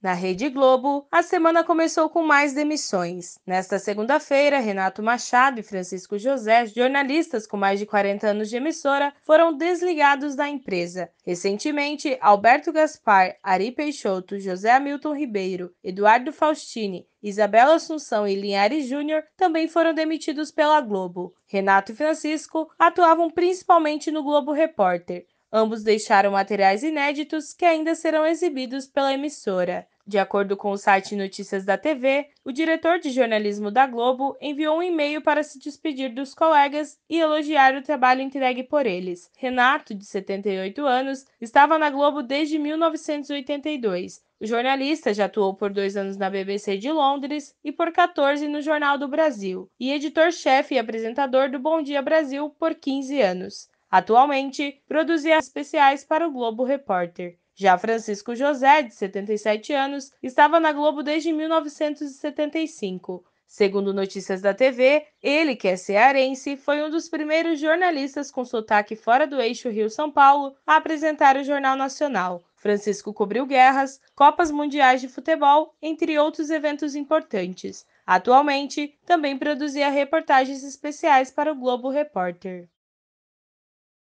Na Rede Globo, a semana começou com mais demissões. Nesta segunda-feira, Renato Machado e Francisco José, jornalistas com mais de 40 anos de emissora, foram desligados da empresa. Recentemente, Alberto Gaspar, Ari Peixoto, José Hamilton Ribeiro, Eduardo Faustini, Isabela Assunção e Linhares Júnior também foram demitidos pela Globo. Renato e Francisco atuavam principalmente no Globo Repórter. Ambos deixaram materiais inéditos que ainda serão exibidos pela emissora. De acordo com o site Notícias da TV, o diretor de jornalismo da Globo enviou um e-mail para se despedir dos colegas e elogiar o trabalho entregue por eles. Renato, de 78 anos, estava na Globo desde 1982. O jornalista já atuou por dois anos na BBC de Londres e por 14 no Jornal do Brasil, e editor-chefe e apresentador do Bom Dia Brasil por 15 anos. Atualmente, produzia especiais para o Globo Repórter. Já Francisco José, de 77 anos, estava na Globo desde 1975. Segundo notícias da TV, ele, que é cearense, foi um dos primeiros jornalistas com sotaque fora do eixo Rio-São Paulo a apresentar o Jornal Nacional. Francisco cobriu guerras, Copas Mundiais de Futebol, entre outros eventos importantes. Atualmente, também produzia reportagens especiais para o Globo Repórter.